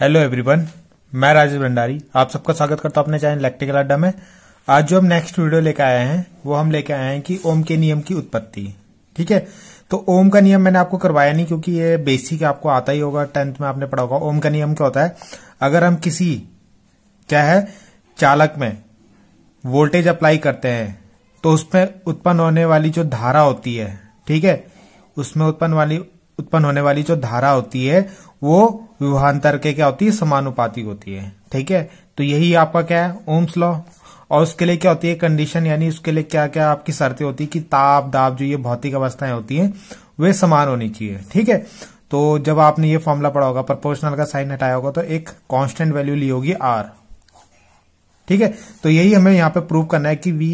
hello everyone मैं राजेश भंडारी आप सबका स्वागत करता हूं अपने चैनल इलेक्ट्रिकल अड्डा में आज जो हम नेक्स्ट वीडियो लेकर आए हैं वो हम लेकर आए हैं कि ओम के नियम की उत्पत्ति ठीक है तो ओम का नियम मैंने आपको करवाया नहीं क्योंकि ये बेसिक आपको आता ही होगा टेंथ में आपने पढ़ा होगा ओम का नियम क्या होता है अगर हम किसी क्या है चालक में वोल्टेज अप्लाई करते हैं तो उसमें उत्पन्न होने वाली जो धारा होती है ठीक है उसमें उत्पन्न वाली उत्पन्न होने वाली जो धारा होती है वो विवाहांतर के क्या होती है समानुपाती होती है ठीक है तो यही आपका क्या है ओम्स लॉ और उसके लिए क्या होती है कंडीशन यानी उसके लिए क्या क्या आपकी शर्तें होती है कि ताप दाब जो ये भौतिक अवस्थाएं होती हैं वे समान होनी चाहिए ठीक है तो जब आपने ये फॉर्मूला पढ़ा होगा प्रपोर्शनल का साइन हटाया होगा तो एक कांस्टेंट वैल्यू ली होगी आर ठीक है तो यही हमें यहाँ पे प्रूव करना है कि V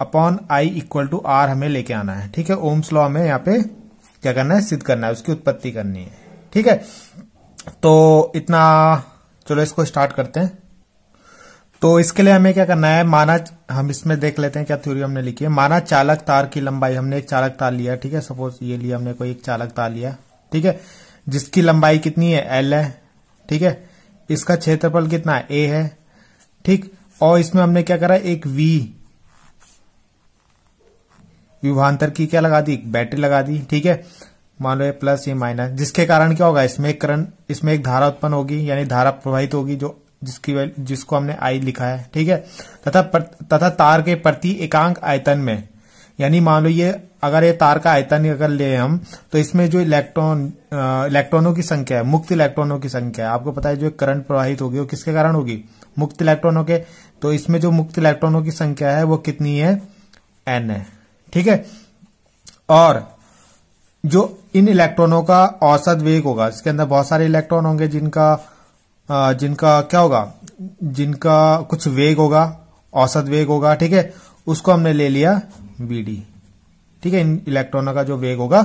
upon I equal to R हमें लेके आना है ठीक है ओम्स लॉ हमें यहाँ पे क्या करना है सिद्ध करना है उसकी उत्पत्ति करनी है ठीक है तो इतना चलो इसको स्टार्ट करते हैं तो इसके लिए हमें क्या करना है माना हम इसमें देख लेते हैं क्या थ्योरी हमने लिखी है माना चालक तार की लंबाई हमने एक चालक तार लिया ठीक है सपोज ये लिया हमने कोई एक चालक तार लिया ठीक है जिसकी लंबाई कितनी है एल है ठीक है इसका क्षेत्रफल कितना है ए है ठीक और इसमें हमने क्या करा एक वी विभांतर की क्या लगा दी बैटरी लगा दी ठीक है मान लो ये प्लस ये माइनस जिसके कारण क्या होगा इसमें एक करंट इसमें एक धारा उत्पन्न होगी यानी धारा प्रवाहित होगी जो जिसकी जिसको हमने आई लिखा है ठीक है तथा पर, तथा तार के प्रति एकांक आयतन में यानी मान लो ये अगर ये तार का आयतन अगर ले हम तो इसमें जो इलेक्ट्रॉन इलेक्ट्रॉनों की संख्या है मुक्त इलेक्ट्रॉनों की संख्या है आपको पता है जो करंट प्रवाहित होगी वो किसके कारण होगी मुक्त इलेक्ट्रॉनों के तो इसमें जो मुक्त इलेक्ट्रॉनों की संख्या है वो कितनी है एन है ठीक है और जो इन इलेक्ट्रॉनों का औसत वेग होगा इसके अंदर बहुत सारे इलेक्ट्रॉन होंगे जिनका जिनका क्या होगा जिनका कुछ वेग होगा औसत वेग होगा ठीक है उसको हमने ले लिया डी ठीक है इन इलेक्ट्रॉनों का जो वेग होगा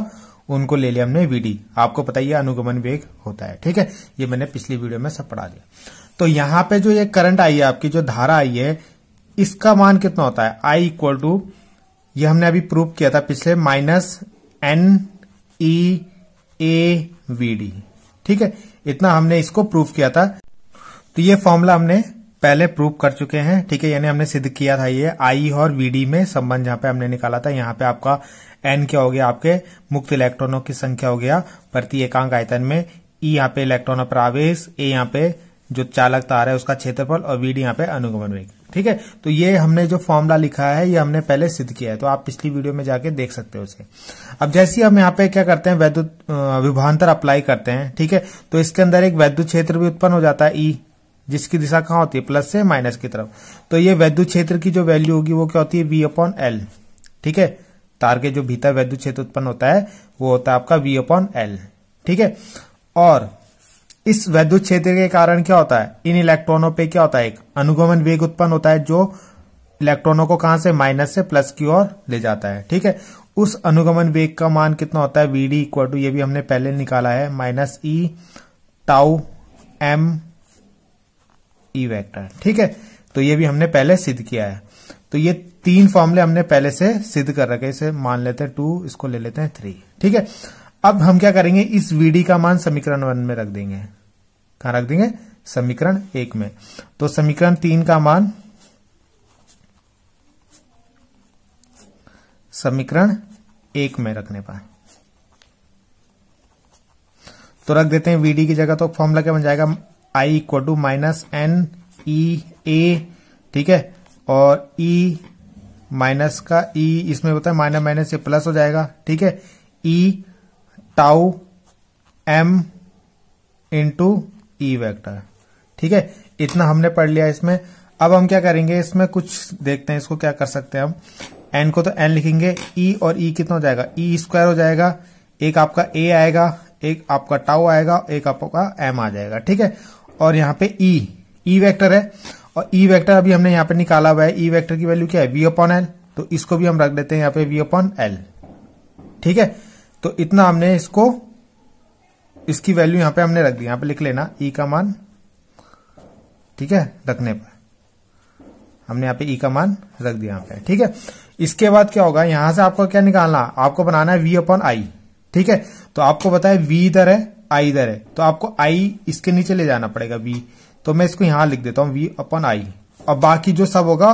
उनको ले लिया हमने वीडी आपको पता ही अनुगमन वेग होता है ठीक है ये मैंने पिछली वीडियो में सब पढ़ा दिया तो यहां पे जो ये करंट आई है आपकी जो धारा आई है इसका मान कितना होता है आई इक्वल टू ये हमने अभी प्रूव किया था पिछले minus N E A V D ठीक है इतना हमने इसको प्रूव किया था तो ये फॉर्मूला हमने पहले प्रूव कर चुके हैं ठीक है यानी हमने सिद्ध किया था ये आई और वीडी में संबंध जहां पे हमने निकाला था यहाँ पे आपका एन क्या हो गया आपके मुक्त इलेक्ट्रॉनों की संख्या हो गया प्रति एकांक आयतन में ई यहाँ पे इलेक्ट्रॉन आवेश ए यहाँ पे जो चालक तार है उसका क्षेत्रफल और वीडी यहाँ पे अनुगमन वेग ठीक है तो ये हमने जो फॉर्मूला लिखा है ये हमने पहले सिद्ध किया है तो आप पिछली वीडियो में जाके देख सकते हो उसे अब जैसे हम यहाँ पे क्या करते हैं वैद्युत विभांतर अप्लाई करते हैं ठीक है तो इसके अंदर एक वैद्युत क्षेत्र भी उत्पन्न हो जाता है ई e, जिसकी दिशा कहाँ होती है प्लस से माइनस की तरफ तो ये वैद्युत क्षेत्र की जो वैल्यू होगी वो क्या होती है वी अपॉन एल ठीक है तार के जो भीतर वैद्युत क्षेत्र उत्पन्न होता है वो होता है आपका वी अपॉन एल ठीक है और इस वैद्युत क्षेत्र के कारण क्या होता है इन इलेक्ट्रॉनों पे क्या होता है एक अनुगमन वेग उत्पन्न होता है जो इलेक्ट्रॉनों को कहां से माइनस से प्लस की ओर ले जाता है ठीक है उस अनुगमन वेग का मान कितना होता है वीडी इक्वल टू ये भी हमने पहले निकाला है minus E tau M E vector ठीक है तो ये भी हमने पहले सिद्ध किया है तो ये तीन फॉर्मूले हमने पहले से सिद्ध कर रखे इसे मान लेते हैं टू इसको ले लेते हैं थ्री ठीक है अब हम क्या करेंगे इस वीडी का मान समीकरण वन में रख देंगे कहा रख देंगे समीकरण एक में तो समीकरण तीन का मान समीकरण एक में रखने पर तो रख देते हैं वीडी की जगह तो फॉर्मूला क्या बन जाएगा I equal to minus N E A ठीक है और ई e, माइनस का ई e, इसमें होता है माइनस माइनस से प्लस हो जाएगा ठीक है E e, tau M into E vector ठीक है इतना हमने पढ़ लिया इसमें अब हम क्या करेंगे इसमें कुछ देखते हैं इसको क्या कर सकते हैं हम एन को तो एन लिखेंगे ई e और ई e कितना हो जाएगा ई e स्क्वायर हो जाएगा एक आपका ए आएगा एक आपका टाउ आएगा एक आपका एम आ जाएगा ठीक है और यहाँ पे ई ई वेक्टर है और ई e वेक्टर अभी हमने यहां पे निकाला हुआ है ई e वेक्टर की वैल्यू क्या है वी अपॉन एल तो इसको भी हम रख देते हैं यहां पे वी अपॉन एल ठीक है तो इतना हमने इसको इसकी वैल्यू यहां पे हमने रख दी यहां पे लिख लेना ई e का मान ठीक है रखने पर हमने यहां पे ई e का मान रख दिया यहां पे ठीक है इसके बाद क्या होगा यहां से आपको क्या निकालना आपको बनाना है वी अपॉन आई ठीक है तो आपको बताया वी इधर है आई इधर है तो आपको आई इसके नीचे ले जाना पड़ेगा वी तो मैं इसको यहां लिख देता हूं वी अपॉन आई और बाकी जो सब होगा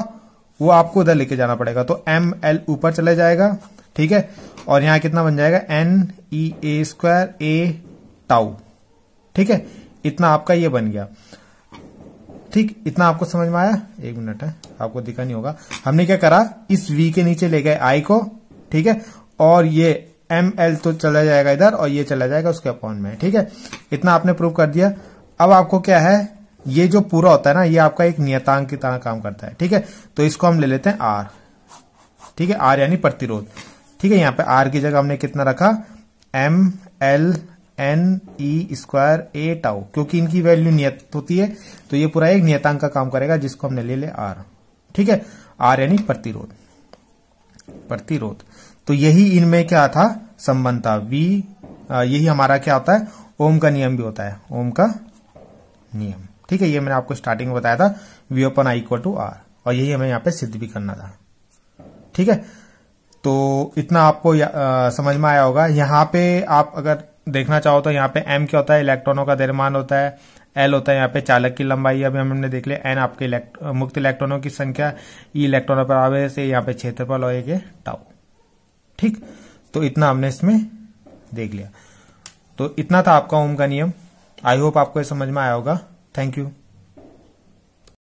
वो आपको उधर लेके जाना पड़ेगा तो एम एल ऊपर चले जाएगा ठीक है और यहां कितना बन जाएगा N E A square A tau ठीक है इतना आपका ये बन गया ठीक इतना आपको समझ में आया एक मिनट है आपको दिखा नहीं होगा हमने क्या करा इस वी के नीचे ले गए आई को ठीक है और ये एम एल तो चला जाएगा इधर और ये चला जाएगा उसके अकाउंट में ठीक है इतना आपने प्रूव कर दिया अब आपको क्या है ये जो पूरा होता है ना ये आपका एक नियतांक की तरह काम करता है ठीक है तो इसको हम ले लेते हैं आर ठीक है आर यानी प्रतिरोध ठीक है यहाँ पे आर की जगह हमने कितना रखा M L N E square A tau क्योंकि इनकी वैल्यू नियत होती है तो ये पूरा एक नियतांक का काम करेगा जिसको हमने ले ले आर ठीक है आर यानी प्रतिरोध प्रतिरोध तो यही इनमें क्या था संबंध था वी यही हमारा क्या होता है ओम का नियम भी होता है ओम का नियम ठीक है ये मैंने आपको स्टार्टिंग में बताया था V upon I equal to R और यही हमें यहां पे सिद्ध भी करना था ठीक है तो इतना आपको आ, समझ में आया होगा यहाँ पे आप अगर देखना चाहो तो यहाँ पे एम क्या होता है इलेक्ट्रॉनों का निर्माण होता है एल होता है यहाँ पे चालक की लंबाई अभी हमने देख लिया एन आपके इलेक्ट, मुक्त इलेक्ट्रॉनों की संख्या ई e इलेक्ट्रॉनों पर आवे से यहाँ पे क्षेत्रफल और ये टाउ ठीक तो इतना हमने इसमें देख लिया तो इतना था आपका ओम का नियम आई होप आपको समझ में आया होगा थैंक यू